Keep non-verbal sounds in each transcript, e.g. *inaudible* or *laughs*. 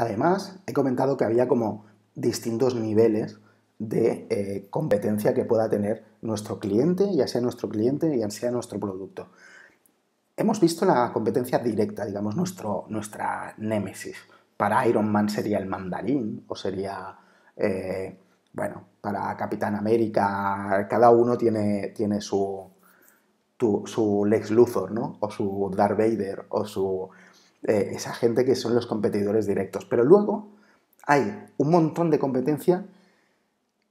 Además, he comentado que había como distintos niveles de eh, competencia que pueda tener nuestro cliente, ya sea nuestro cliente, ya sea nuestro producto. Hemos visto la competencia directa, digamos, nuestro, nuestra némesis. Para Iron Man sería el mandarín o sería, eh, bueno, para Capitán América, cada uno tiene, tiene su, su Lex Luthor, ¿no? O su Darth Vader, o su... Eh, esa gente que son los competidores directos. Pero luego hay un montón de competencia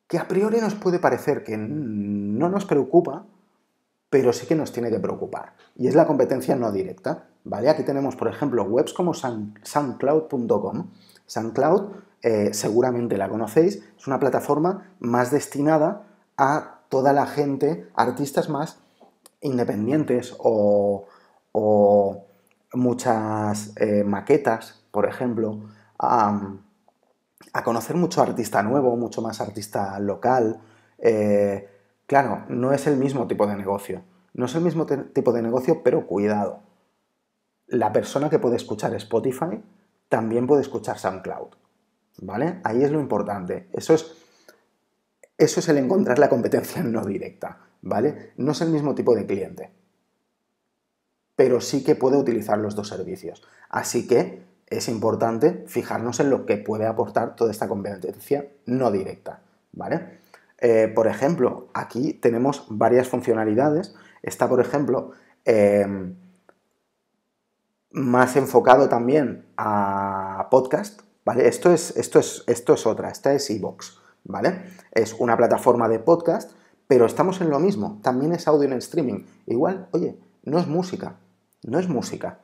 que a priori nos puede parecer que no nos preocupa, pero sí que nos tiene que preocupar. Y es la competencia no directa. ¿vale? Aquí tenemos, por ejemplo, webs como soundcloud.com. SoundCloud eh, seguramente la conocéis, es una plataforma más destinada a toda la gente, artistas más independientes o muchas eh, maquetas, por ejemplo, a, conocer mucho artista nuevo, mucho más artista local. Eh, claro, no es el mismo tipo de negocio. No es el mismo tipo de negocio, pero cuidado. La persona que puede escuchar Spotify también puede escuchar SoundCloud. ¿Vale? Ahí es lo importante. Eso es, eso es el encontrar la competencia *laughs* no directa. ¿Vale? No es el mismo tipo de cliente pero sí que puede utilizar los dos servicios. Así que es importante fijarnos en lo que puede aportar toda esta competencia no directa, ¿vale? Eh, por ejemplo, aquí tenemos varias funcionalidades. Está, por ejemplo, em, más enfocado también a podcast, ¿vale? Esto es, esto es, esto es otra, esta es iVoox, ¿vale? Es una plataforma de podcast, pero estamos en lo mismo. También es audio en streaming. Igual, oye, no es música, no es música.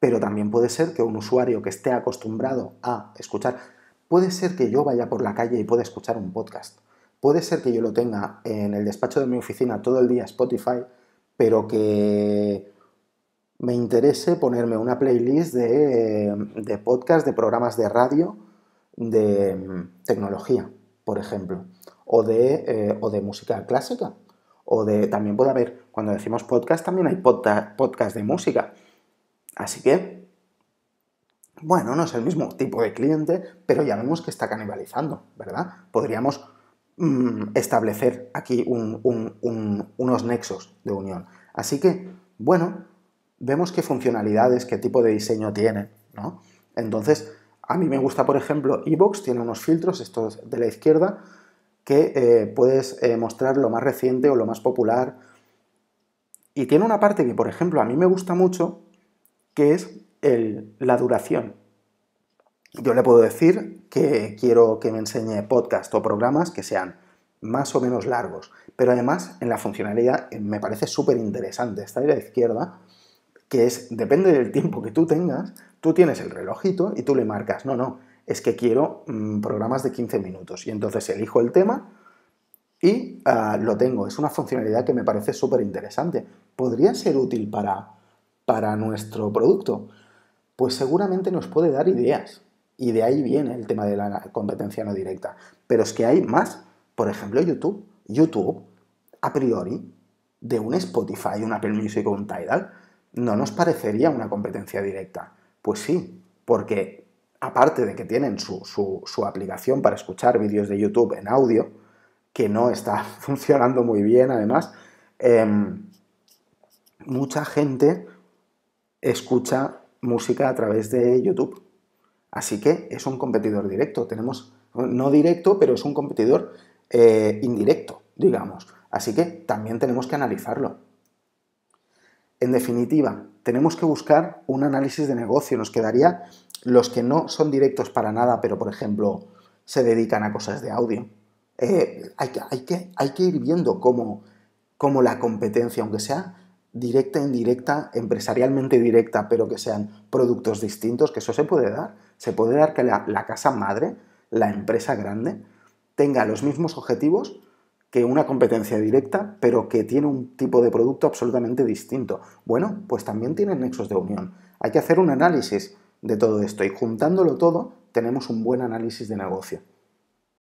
Pero también puede ser que un usuario que esté acostumbrado a escuchar, puede ser que yo vaya por la calle y pueda escuchar un podcast. Puede ser que yo lo tenga en el despacho de mi oficina todo el día Spotify, pero que me interese ponerme una playlist de, podcast, de programas de radio, de mm, tecnología, por ejemplo, o de, eh, o de música clásica, o de también puede haber cuando decimos podcast también hay podcast de música. Así que, bueno, no es el mismo tipo de cliente, pero ya vemos que está canibalizando, ¿verdad? Podríamos mm, establecer aquí unos nexos de unión. Así que, bueno, vemos qué funcionalidades, qué tipo de diseño tiene, ¿no? Entonces, a mí me gusta, por ejemplo, Evox, tiene unos filtros, estos de la izquierda, que eh, puedes eh, mostrar lo más reciente o lo más popular y tiene una parte que, por ejemplo, a mí me gusta mucho, que es la duración. Yo le puedo decir que quiero que me enseñe podcast o programas que sean más o menos largos, pero además en la funcionalidad eh, me parece súper interesante esta de la izquierda, que es, depende del tiempo que tú tengas, tú tienes el relojito y tú le marcas, no, no, es que quiero mm, programas de 15 minutos y entonces elijo el tema y ah, lo tengo. Es una funcionalidad que me parece súper interesante podría ser útil para, para nuestro producto? Pues seguramente nos puede dar ideas. Y de ahí viene el tema de la competencia no directa. Pero es que hay más. Por ejemplo, YouTube. YouTube, a priori, de un Spotify, un Apple Music o un Tidal, no nos parecería una competencia directa. Pues sí, porque aparte de que tienen su, aplicación para escuchar vídeos de YouTube en audio, que no está *laughs* funcionando muy bien además, em, mucha gente escucha música a través de YouTube. Así que es un competidor directo. Tenemos, no directo, pero es un competidor eh, indirecto, digamos. Así que también tenemos que analizarlo. En definitiva, tenemos que buscar un análisis de negocio. Nos quedaría los que no son directos para nada, pero por ejemplo se dedican a cosas de audio. Eh, hay, que, ir viendo cómo la competencia, aunque sea directa, indirecta, empresarialmente directa, pero que sean productos distintos, que eso se puede dar. Se puede dar que la, casa madre, la empresa grande, tenga los mismos objetivos que una competencia directa, pero que tiene un tipo de producto absolutamente distinto. Bueno, pues también tienen nexos de unión. Hay que hacer un análisis de todo esto y juntándolo todo tenemos un buen análisis de negocio.